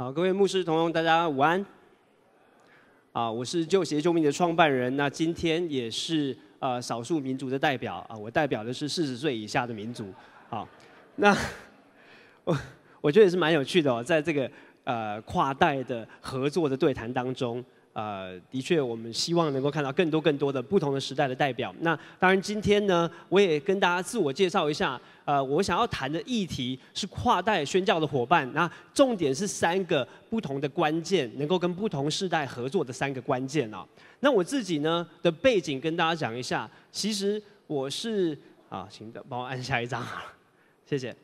好，各位牧师同大家午安。啊，我是救协救命的创办人，那今天也是呃少数民族的代表啊，我代表的是四十岁以下的民族。好，那我我觉得也是蛮有趣的哦，在这个呃跨代的合作的对谈当中。呃，的确，我们希望能够看到更多更多的不同的时代的代表。那当然，今天呢，我也跟大家自我介绍一下。呃，我想要谈的议题是跨代宣教的伙伴。那重点是三个不同的关键，能够跟不同世代合作的三个关键啊。那我自己呢的背景跟大家讲一下。其实我是啊，请帮我按下一张，谢谢。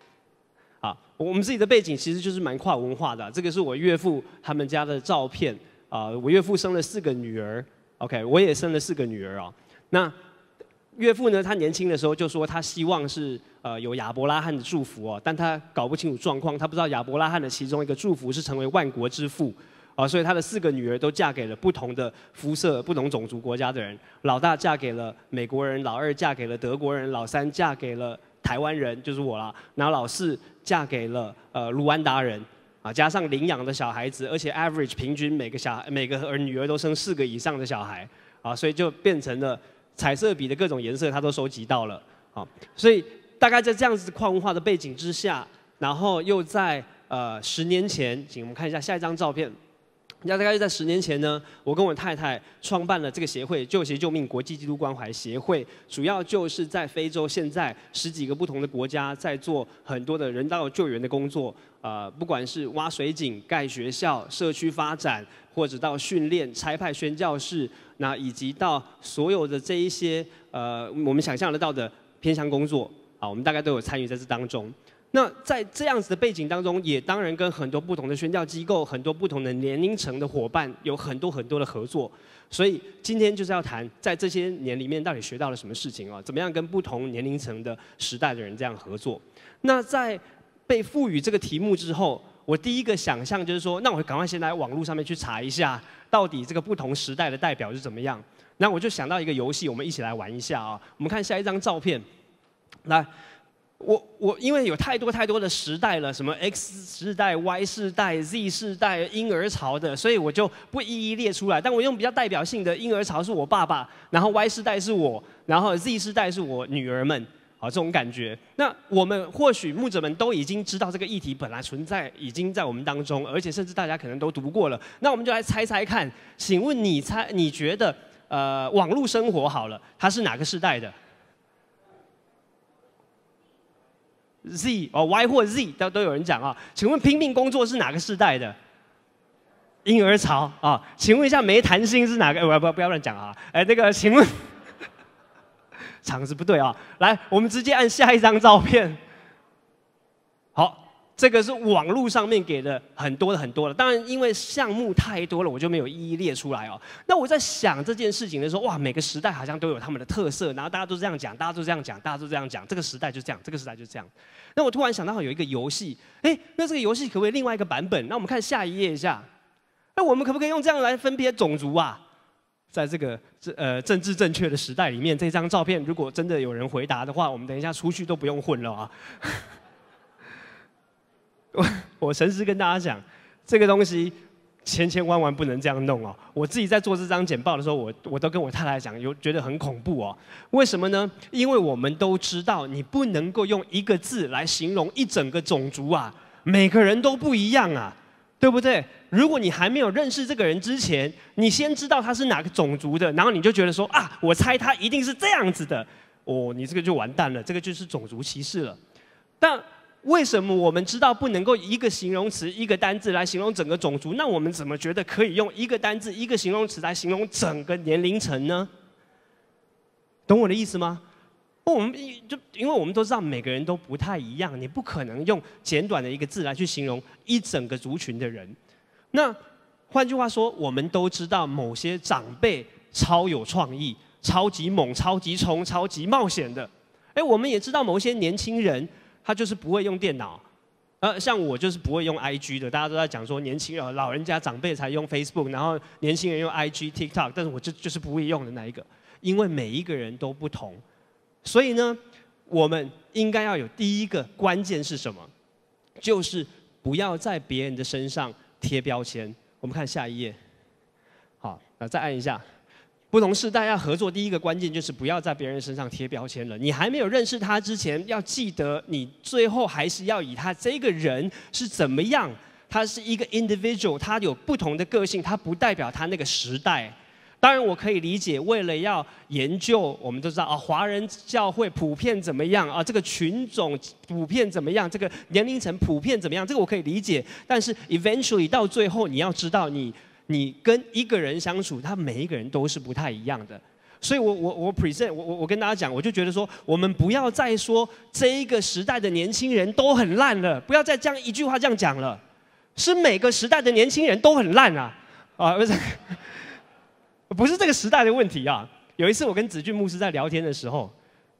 啊，我们自己的背景其实就是蛮跨文化的。这个是我岳父他们家的照片。啊，我岳父生了四个女儿，OK，我也生了四个女儿啊。那岳父呢？他年轻的时候就说他希望是呃有亚伯拉罕的祝福哦，但他搞不清楚状况，他不知道亚伯拉罕的其中一个祝福是成为万国之父啊，所以他的四个女儿都嫁给了不同的肤色、不同种族国家的人。老大嫁给了美国人，老二嫁给了德国人，老三嫁给了台湾人，就是我了。然后老四嫁给了呃卢安达人。啊，加上领养的小孩子，而且 average 平均每个小每个儿女儿都生四个以上的小孩，啊，所以就变成了彩色笔的各种颜色，他都收集到了，啊，所以大概在这样子矿物化的背景之下，然后又在呃十年前，请我们看一下下一张照片。那大概是在十年前呢，我跟我太太创办了这个协会——救协救命国际基督关怀协会，主要就是在非洲，现在十几个不同的国家在做很多的人道救援的工作。啊，不管是挖水井、盖学校、社区发展，或者到训练、拆派宣教士，那以及到所有的这一些呃我们想象得到的偏向工作啊，我们大概都有参与在这当中。那在这样子的背景当中，也当然跟很多不同的宣教机构、很多不同的年龄层的伙伴有很多很多的合作。所以今天就是要谈，在这些年里面到底学到了什么事情啊？怎么样跟不同年龄层的时代的人这样合作？那在被赋予这个题目之后，我第一个想象就是说，那我赶快先来网络上面去查一下，到底这个不同时代的代表是怎么样？那我就想到一个游戏，我们一起来玩一下啊！我们看下一张照片，来。我我因为有太多太多的时代了，什么 X 时代、Y 世代、Z 世代、婴儿潮的，所以我就不一一列出来。但我用比较代表性的婴儿潮是我爸爸，然后 Y 世代是我，然后 Z 世代是我女儿们，好，这种感觉。那我们或许牧者们都已经知道这个议题本来存在，已经在我们当中，而且甚至大家可能都读过了。那我们就来猜猜看，请问你猜你觉得呃网络生活好了，它是哪个时代的？Z 哦，Y 或 Z 都都有人讲啊。请问拼命工作是哪个世代的婴儿潮啊？请问一下没弹性是哪个？不要不要乱讲啊！哎，那个请问 场子不对啊。来，我们直接按下一张照片。好。这个是网络上面给的很多的很多的，当然因为项目太多了，我就没有一一列出来哦。那我在想这件事情的时候，哇，每个时代好像都有他们的特色，然后大家都这样讲，大家都这样讲，大家都这样讲，这个时代就这样，这个时代就这样。那我突然想到有一个游戏，哎，那这个游戏可不可以另外一个版本。那我们看下一页一下，那我们可不可以用这样来分别种族啊？在这个政呃政治正确的时代里面，这张照片如果真的有人回答的话，我们等一下出去都不用混了啊。我诚实跟大家讲，这个东西千千万万不能这样弄哦！我自己在做这张简报的时候，我我都跟我太太讲，有觉得很恐怖哦。为什么呢？因为我们都知道，你不能够用一个字来形容一整个种族啊，每个人都不一样啊，对不对？如果你还没有认识这个人之前，你先知道他是哪个种族的，然后你就觉得说啊，我猜他一定是这样子的，哦，你这个就完蛋了，这个就是种族歧视了。但为什么我们知道不能够一个形容词一个单字来形容整个种族？那我们怎么觉得可以用一个单字一个形容词来形容整个年龄层呢？懂我的意思吗？我们就因为我们都知道每个人都不太一样，你不可能用简短的一个字来去形容一整个族群的人。那换句话说，我们都知道某些长辈超有创意、超级猛、超级冲、超级冒险的。哎，我们也知道某些年轻人。他就是不会用电脑，呃，像我就是不会用 IG 的。大家都在讲说，年轻人、老人家长辈才用 Facebook，然后年轻人用 IG、TikTok，但是我就就是不会用的那一个。因为每一个人都不同，所以呢，我们应该要有第一个关键是什么？就是不要在别人的身上贴标签。我们看下一页，好，那再按一下。不同是大家合作，第一个关键就是不要在别人身上贴标签了。你还没有认识他之前，要记得你最后还是要以他这个人是怎么样。他是一个 individual，他有不同的个性，他不代表他那个时代。当然，我可以理解，为了要研究，我们都知道啊，华人教会普遍怎么样啊，这个群种普遍怎么样，这个年龄层普遍怎么样，这个我可以理解。但是 eventually 到最后，你要知道你。你跟一个人相处，他每一个人都是不太一样的，所以我我我 present 我我我跟大家讲，我就觉得说，我们不要再说这一个时代的年轻人都很烂了，不要再这样一句话这样讲了，是每个时代的年轻人都很烂啊，啊不是，不是这个时代的问题啊。有一次我跟子俊牧师在聊天的时候。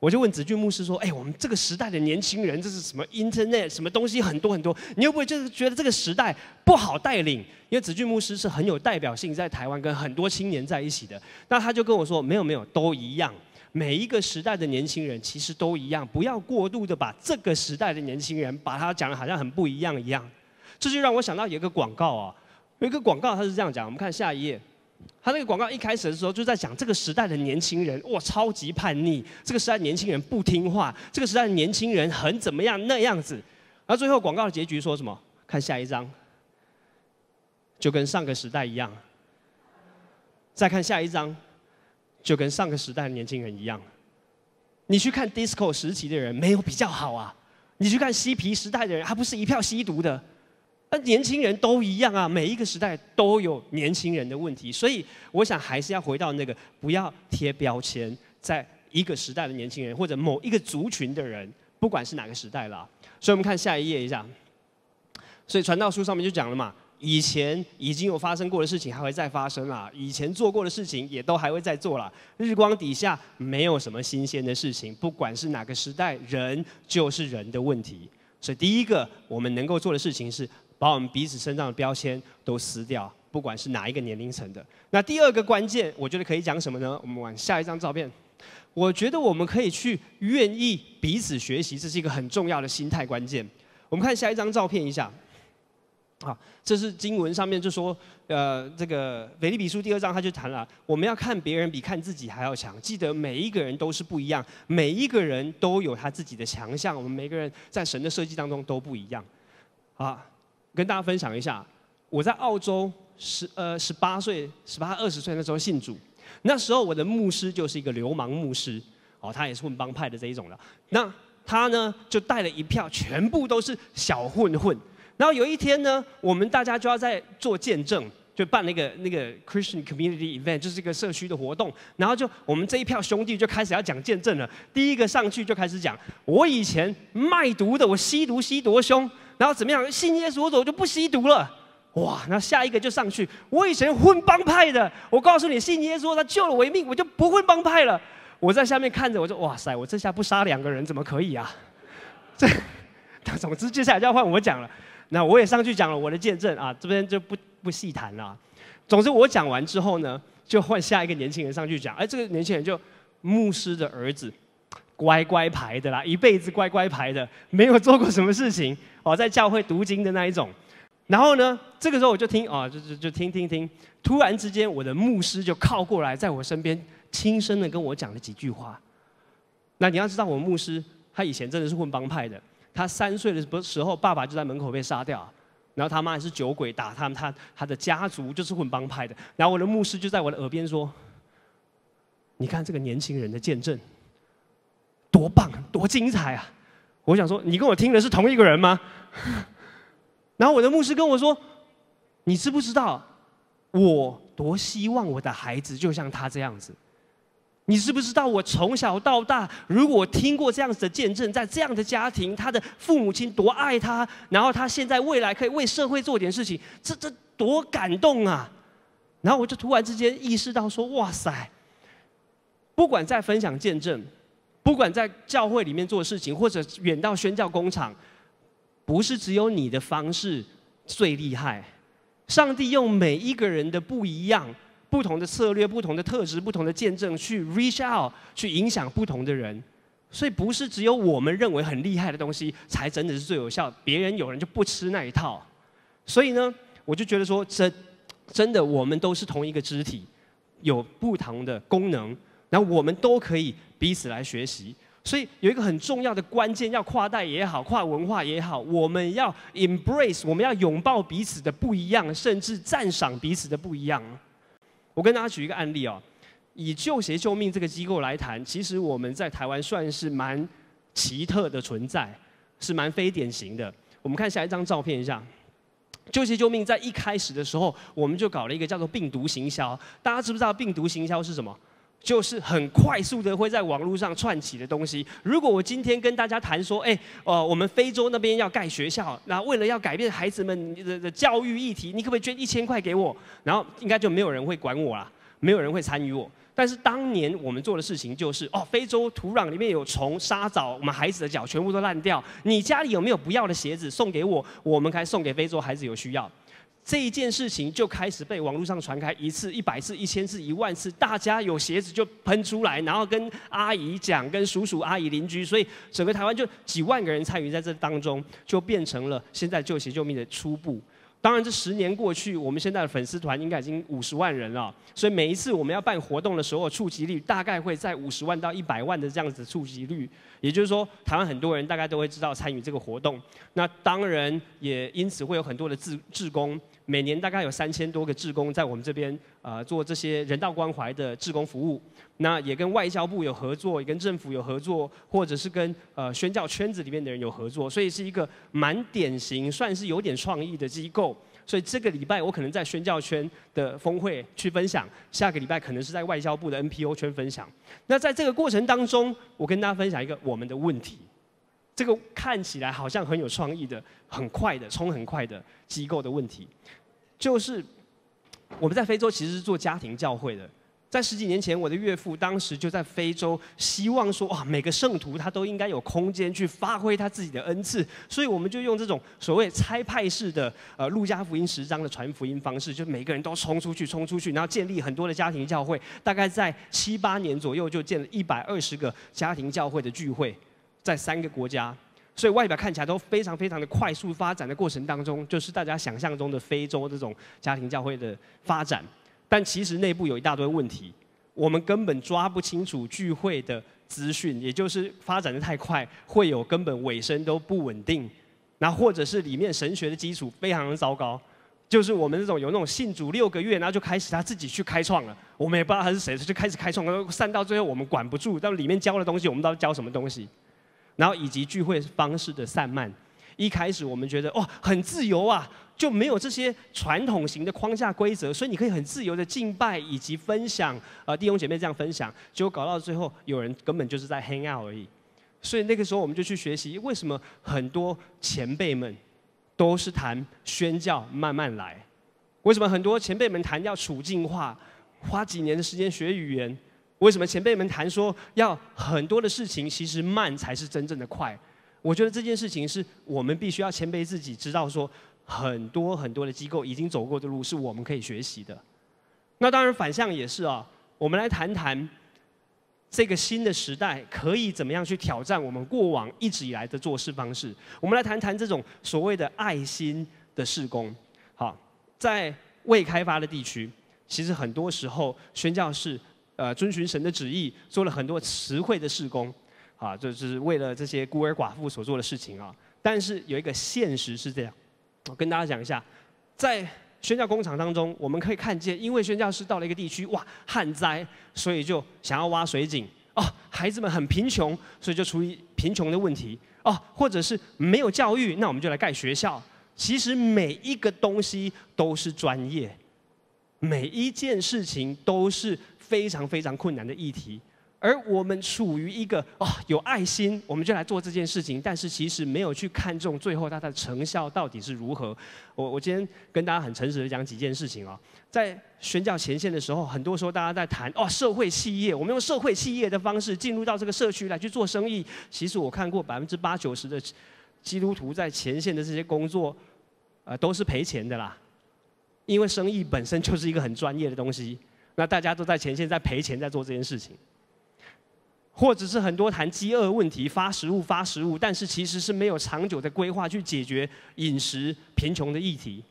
我就问子俊牧师说：“哎，我们这个时代的年轻人，这是什么 internet 什么东西很多很多，你会不会就是觉得这个时代不好带领？”因为子俊牧师是很有代表性，在台湾跟很多青年在一起的。那他就跟我说：“没有，没有，都一样。每一个时代的年轻人其实都一样，不要过度的把这个时代的年轻人，把他讲的好像很不一样一样。”这就让我想到有一个广告啊，有一个广告他是这样讲，我们看下一页。他那个广告一开始的时候就在讲这个时代的年轻人哇超级叛逆，这个时代年轻人不听话，这个时代的年轻人很怎么样那样子，而最后广告的结局说什么？看下一章，就跟上个时代一样。再看下一章，就跟上个时代的年轻人一样。你去看 disco 时期的人没有比较好啊，你去看嬉皮时代的人，他不是一票吸毒的。那年轻人都一样啊！每一个时代都有年轻人的问题，所以我想还是要回到那个不要贴标签，在一个时代的年轻人，或者某一个族群的人，不管是哪个时代啦。所以我们看下一页一下。所以传道书上面就讲了嘛，以前已经有发生过的事情还会再发生啊，以前做过的事情也都还会再做啦。日光底下没有什么新鲜的事情，不管是哪个时代，人就是人的问题。所以第一个我们能够做的事情是。把我们彼此身上的标签都撕掉，不管是哪一个年龄层的。那第二个关键，我觉得可以讲什么呢？我们往下一张照片，我觉得我们可以去愿意彼此学习，这是一个很重要的心态关键。我们看下一张照片一下，啊，这是经文上面就说，呃，这个腓立比书第二章他就谈了，我们要看别人比看自己还要强。记得每一个人都是不一样，每一个人都有他自己的强项，我们每个人在神的设计当中都不一样，啊。跟大家分享一下，我在澳洲十呃十八岁、十八二十岁那时候信主，那时候我的牧师就是一个流氓牧师，哦，他也是混帮派的这一种的。那他呢就带了一票，全部都是小混混。然后有一天呢，我们大家就要在做见证，就办那个那个 Christian Community Event，就是一个社区的活动。然后就我们这一票兄弟就开始要讲见证了。第一个上去就开始讲，我以前卖毒的，我吸毒吸多凶。然后怎么样？信耶稣，我就不吸毒了。哇！那下一个就上去。我以前混帮派的，我告诉你，信耶稣他救了我一命，我就不混帮派了。我在下面看着，我说：哇塞，我这下不杀两个人怎么可以啊？这…… 总之接下来要换我讲了。那我也上去讲了我的见证啊，这边就不不细谈了。总之我讲完之后呢，就换下一个年轻人上去讲。哎，这个年轻人就牧师的儿子。乖乖牌的啦，一辈子乖乖牌的，没有做过什么事情哦，在教会读经的那一种。然后呢，这个时候我就听哦，就就就听听听，突然之间，我的牧师就靠过来，在我身边轻声的跟我讲了几句话。那你要知道，我牧师他以前真的是混帮派的，他三岁的时候，爸爸就在门口被杀掉，然后他妈是酒鬼，打他，他他的家族就是混帮派的。然后我的牧师就在我的耳边说：“你看这个年轻人的见证。”多棒，多精彩啊！我想说，你跟我听的是同一个人吗？然后我的牧师跟我说：“你知不知道，我多希望我的孩子就像他这样子？你知不知道，我从小到大如果听过这样子的见证，在这样的家庭，他的父母亲多爱他，然后他现在未来可以为社会做点事情，这这多感动啊！”然后我就突然之间意识到说：“哇塞，不管在分享见证。”不管在教会里面做事情，或者远到宣教工厂，不是只有你的方式最厉害。上帝用每一个人的不一样、不同的策略、不同的特质、不同的见证去 reach out，去影响不同的人。所以不是只有我们认为很厉害的东西才真的是最有效，别人有人就不吃那一套。所以呢，我就觉得说，真真的，我们都是同一个肢体，有不同的功能。然后我们都可以彼此来学习，所以有一个很重要的关键，要跨代也好，跨文化也好，我们要 embrace，我们要拥抱彼此的不一样，甚至赞赏彼此的不一样。我跟大家举一个案例哦，以救鞋救命这个机构来谈，其实我们在台湾算是蛮奇特的存在，是蛮非典型的。我们看下一张照片一下，救鞋救命在一开始的时候，我们就搞了一个叫做病毒行销，大家知不知道病毒行销是什么？就是很快速的会在网络上串起的东西。如果我今天跟大家谈说，哎，哦，我们非洲那边要盖学校，那为了要改变孩子们的的教育议题，你可不可以捐一千块给我？然后应该就没有人会管我啦，没有人会参与我。但是当年我们做的事情就是，哦，非洲土壤里面有虫沙蚤，我们孩子的脚全部都烂掉。你家里有没有不要的鞋子送给我？我们可以送给非洲孩子有需要。这一件事情就开始被网络上传开，一次、一百次、一千次、一万次，大家有鞋子就喷出来，然后跟阿姨讲、跟叔叔、阿姨邻居，所以整个台湾就几万个人参与在这当中，就变成了现在救鞋救命的初步。当然，这十年过去，我们现在的粉丝团应该已经五十万人了，所以每一次我们要办活动的时候，触及率大概会在五十万到一百万的这样子触及率，也就是说，台湾很多人大概都会知道参与这个活动。那当然也因此会有很多的志志工。每年大概有三千多个志工在我们这边，呃，做这些人道关怀的志工服务。那也跟外交部有合作，也跟政府有合作，或者是跟呃宣教圈子里面的人有合作，所以是一个蛮典型，算是有点创意的机构。所以这个礼拜我可能在宣教圈的峰会去分享，下个礼拜可能是在外交部的 NPO 圈分享。那在这个过程当中，我跟大家分享一个我们的问题。这个看起来好像很有创意的、很快的、冲很快的机构的问题，就是我们在非洲其实是做家庭教会的。在十几年前，我的岳父当时就在非洲，希望说：哇，每个圣徒他都应该有空间去发挥他自己的恩赐。所以我们就用这种所谓拆派式的呃路加福音十章的传福音方式，就每个人都冲出去、冲出去，然后建立很多的家庭教会。大概在七八年左右，就建了一百二十个家庭教会的聚会。在三个国家，所以外表看起来都非常非常的快速发展的过程当中，就是大家想象中的非洲这种家庭教会的发展，但其实内部有一大堆问题，我们根本抓不清楚聚会的资讯，也就是发展的太快，会有根本尾声都不稳定，那或者是里面神学的基础非常的糟糕，就是我们这种有那种信主六个月，然后就开始他自己去开创了，我们也不知道他是谁，他就开始开创，散到最后我们管不住，到里面教的东西，我们都知教什么东西。然后以及聚会方式的散漫，一开始我们觉得哇很自由啊，就没有这些传统型的框架规则，所以你可以很自由的敬拜以及分享，呃弟兄姐妹这样分享，结果搞到最后有人根本就是在 hang out 而已。所以那个时候我们就去学习，为什么很多前辈们都是谈宣教慢慢来？为什么很多前辈们谈要处境化，花几年的时间学语言？为什么前辈们谈说要很多的事情？其实慢才是真正的快。我觉得这件事情是我们必须要谦卑自己，知道说很多很多的机构已经走过的路是我们可以学习的。那当然反向也是啊。我们来谈谈这个新的时代可以怎么样去挑战我们过往一直以来的做事方式。我们来谈谈这种所谓的爱心的施工。好，在未开发的地区，其实很多时候宣教室。呃，遵循神的旨意做了很多实惠的事工，啊，就是为了这些孤儿寡妇所做的事情啊。但是有一个现实是这样，我跟大家讲一下，在宣教工厂当中，我们可以看见，因为宣教师到了一个地区，哇，旱灾，所以就想要挖水井哦；孩子们很贫穷，所以就出于贫穷的问题哦；或者是没有教育，那我们就来盖学校。其实每一个东西都是专业。每一件事情都是非常非常困难的议题，而我们处于一个啊有爱心，我们就来做这件事情。但是其实没有去看重最后它的成效到底是如何。我我今天跟大家很诚实的讲几件事情啊，在宣教前线的时候，很多时候大家在谈哦社会企业，我们用社会企业的方式进入到这个社区来去做生意。其实我看过百分之八九十的基督徒在前线的这些工作，呃都是赔钱的啦。因为生意本身就是一个很专业的东西，那大家都在前线在赔钱在做这件事情，或者是很多谈饥饿问题发食物发食物，但是其实是没有长久的规划去解决饮食贫穷的议题，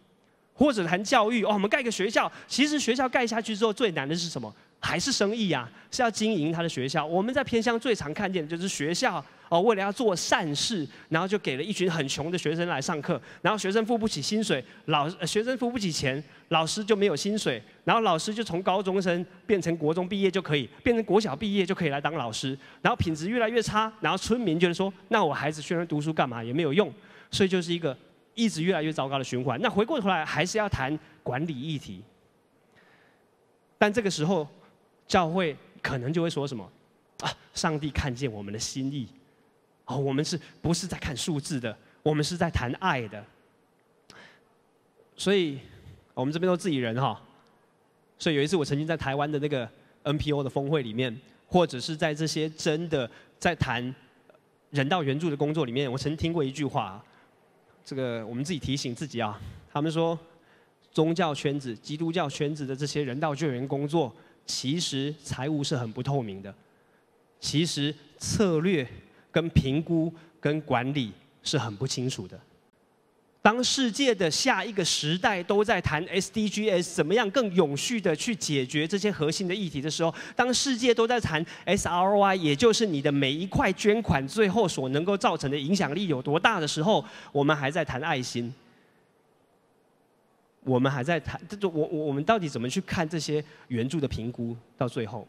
或者谈教育哦，我们盖个学校，其实学校盖下去之后最难的是什么？还是生意呀，是要经营他的学校。我们在偏乡最常看见的就是学校。哦，为了要做善事，然后就给了一群很穷的学生来上课，然后学生付不起薪水，老学生付不起钱，老师就没有薪水，然后老师就从高中生变成国中毕业就可以，变成国小毕业就可以来当老师，然后品质越来越差，然后村民就是说，那我孩子虽然读书干嘛也没有用，所以就是一个一直越来越糟糕的循环。那回过头来还是要谈管理议题，但这个时候教会可能就会说什么啊，上帝看见我们的心意。哦，我们是不是在看数字的？我们是在谈爱的。所以，我们这边都自己人哈。所以有一次，我曾经在台湾的那个 NPO 的峰会里面，或者是在这些真的在谈人道援助的工作里面，我曾经听过一句话。这个我们自己提醒自己啊。他们说，宗教圈子、基督教圈子的这些人道救援工作，其实财务是很不透明的。其实策略。跟评估、跟管理是很不清楚的。当世界的下一个时代都在谈 SDGs，怎么样更永续的去解决这些核心的议题的时候，当世界都在谈 SROI，也就是你的每一块捐款最后所能够造成的影响力有多大的时候，我们还在谈爱心，我们还在谈这我我我们到底怎么去看这些援助的评估到最后？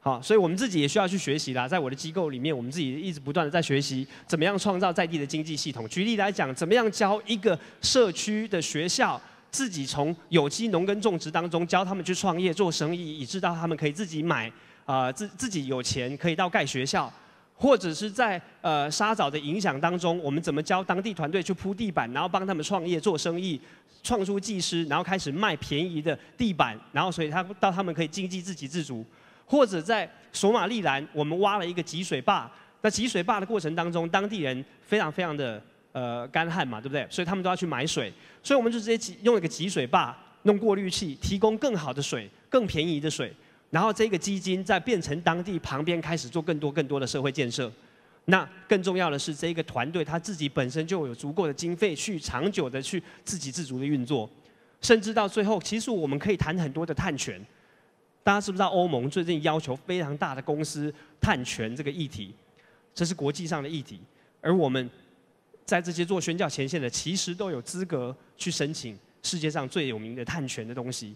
好，所以我们自己也需要去学习啦。在我的机构里面，我们自己一直不断的在学习怎么样创造在地的经济系统。举例来讲，怎么样教一个社区的学校自己从有机农耕种植当中教他们去创业做生意，以致到他们可以自己买啊自自己有钱可以到盖学校，或者是在呃沙枣的影响当中，我们怎么教当地团队去铺地板，然后帮他们创业做生意，创出技师，然后开始卖便宜的地板，然后所以他到他们可以经济自给自足。或者在索马利兰，我们挖了一个集水坝。那集水坝的过程当中，当地人非常非常的呃干旱嘛，对不对？所以他们都要去买水。所以我们就直接集用一个集水坝弄过滤器，提供更好的水、更便宜的水。然后这个基金再变成当地旁边开始做更多更多的社会建设。那更重要的是，这个团队他自己本身就有足够的经费去长久的去自给自足的运作，甚至到最后，其实我们可以谈很多的碳权。大家知不知道欧盟最近要求非常大的公司碳权这个议题？这是国际上的议题，而我们，在这些做宣教前线的，其实都有资格去申请世界上最有名的碳权的东西。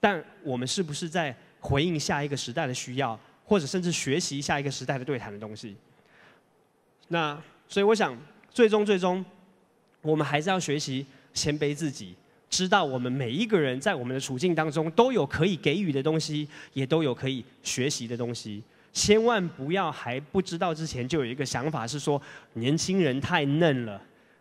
但我们是不是在回应下一个时代的需要，或者甚至学习下一个时代的对谈的东西？那所以我想，最终最终，我们还是要学习谦卑自己。知道我们每一个人在我们的处境当中都有可以给予的东西，也都有可以学习的东西。千万不要还不知道之前就有一个想法是说，年轻人太嫩了，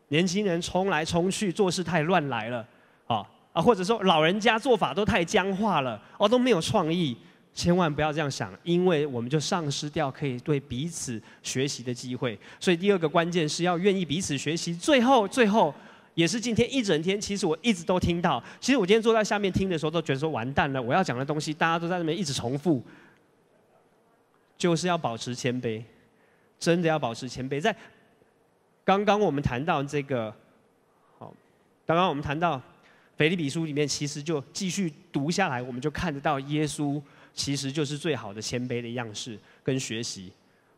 年轻人冲来冲去做事太乱来了，啊啊，或者说老人家做法都太僵化了，哦都没有创意，千万不要这样想，因为我们就丧失掉可以对彼此学习的机会。所以第二个关键是要愿意彼此学习。最后，最后。也是今天一整天，其实我一直都听到。其实我今天坐在下面听的时候，都觉得说完蛋了，我要讲的东西大家都在那边一直重复，就是要保持谦卑，真的要保持谦卑。在刚刚我们谈到这个，好，刚刚我们谈到腓立比书里面，其实就继续读下来，我们就看得到耶稣其实就是最好的谦卑的样式跟学习。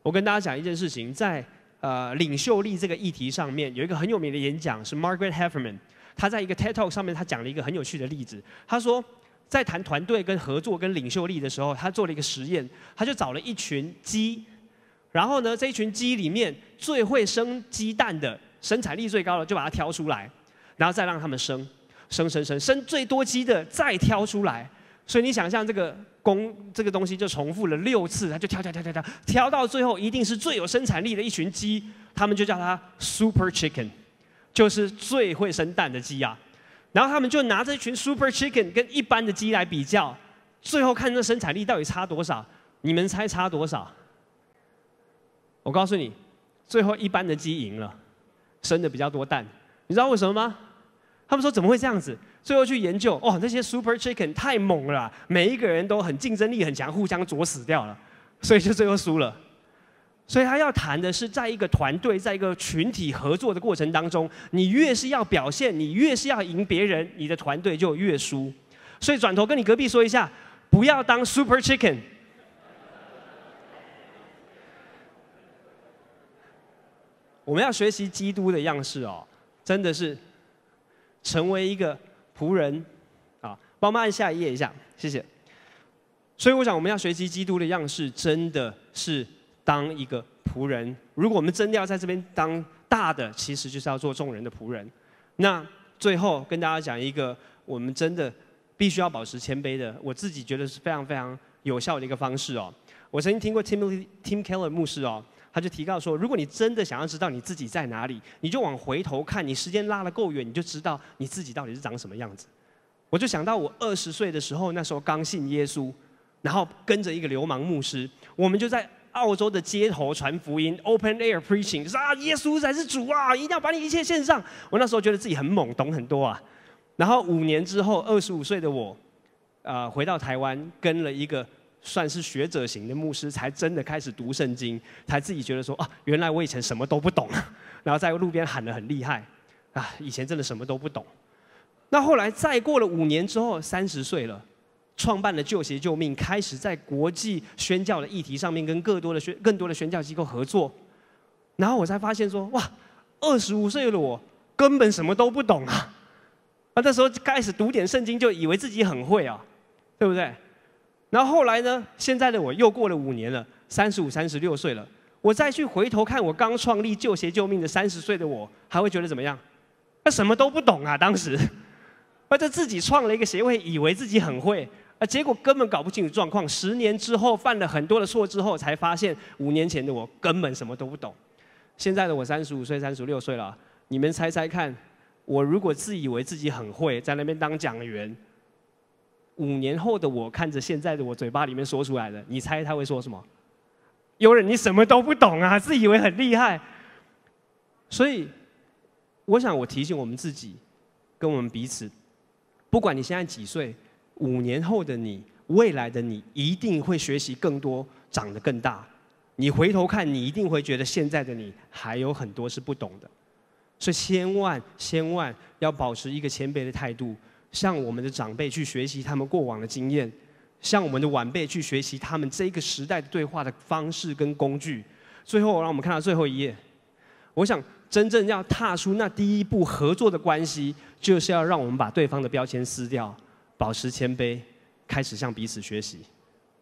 我跟大家讲一件事情，在。呃，领袖力这个议题上面有一个很有名的演讲是 Margaret Heffernan，他在一个 TED Talk 上面，他讲了一个很有趣的例子。他说，在谈团队跟合作跟领袖力的时候，他做了一个实验，他就找了一群鸡，然后呢，这一群鸡里面最会生鸡蛋的，生产力最高的，就把它挑出来，然后再让他们生，生生生生最多鸡的，再挑出来。所以你想象这个公这个东西就重复了六次，它就跳跳跳跳跳，跳到最后一定是最有生产力的一群鸡，他们就叫它 super chicken，就是最会生蛋的鸡啊。然后他们就拿这群 super chicken 跟一般的鸡来比较，最后看这生产力到底差多少。你们猜差多少？我告诉你，最后一般的鸡赢了，生的比较多蛋。你知道为什么吗？他们说怎么会这样子？最后去研究哦，那些 super chicken 太猛了，每一个人都很竞争力很强，互相啄死掉了，所以就最后输了。所以他要谈的是，在一个团队、在一个群体合作的过程当中，你越是要表现，你越是要赢别人，你的团队就越输。所以转头跟你隔壁说一下，不要当 super chicken。我们要学习基督的样式哦，真的是成为一个。仆人，啊，帮我按下一页一下，谢谢。所以我想，我们要学习基督的样式，真的是当一个仆人。如果我们真的要在这边当大的，其实就是要做众人的仆人。那最后跟大家讲一个，我们真的必须要保持谦卑的，我自己觉得是非常非常有效的一个方式哦。我曾经听过 Tim Tim Keller 牧师哦。他就提到说，如果你真的想要知道你自己在哪里，你就往回头看，你时间拉得够远，你就知道你自己到底是长什么样子。我就想到我二十岁的时候，那时候刚信耶稣，然后跟着一个流氓牧师，我们就在澳洲的街头传福音，open air preaching，是啊，耶稣才是主啊，一定要把你一切献上。我那时候觉得自己很猛，懂很多啊。然后五年之后，二十五岁的我，啊，回到台湾，跟了一个。算是学者型的牧师，才真的开始读圣经，才自己觉得说啊，原来我以前什么都不懂，然后在路边喊得很厉害啊，以前真的什么都不懂。那后来再过了五年之后，三十岁了，创办了救邪救命，开始在国际宣教的议题上面跟更多的宣更多的宣教机构合作，然后我才发现说哇，二十五岁的我根本什么都不懂啊，那那时候开始读点圣经就以为自己很会啊，对不对？然后后来呢？现在的我又过了五年了，三十五、三十六岁了。我再去回头看我刚创立救鞋救命的三十岁的我，还会觉得怎么样？那什么都不懂啊，当时。啊，这自己创了一个协会，以为自己很会，啊，结果根本搞不清楚状况。十年之后犯了很多的错，之后才发现五年前的我根本什么都不懂。现在的我三十五岁、三十六岁了，你们猜猜看，我如果自以为自己很会在那边当讲员？五年后的我看着现在的我，嘴巴里面说出来的，你猜他会说什么？有人你什么都不懂啊，自以为很厉害。所以，我想我提醒我们自己，跟我们彼此，不管你现在几岁，五年后的你，未来的你一定会学习更多，长得更大。你回头看你一定会觉得现在的你还有很多是不懂的，所以千万千万要保持一个谦卑的态度。向我们的长辈去学习他们过往的经验，向我们的晚辈去学习他们这个时代的对话的方式跟工具。最后，让我们看到最后一页。我想，真正要踏出那第一步合作的关系，就是要让我们把对方的标签撕掉，保持谦卑，开始向彼此学习。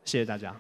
谢谢大家。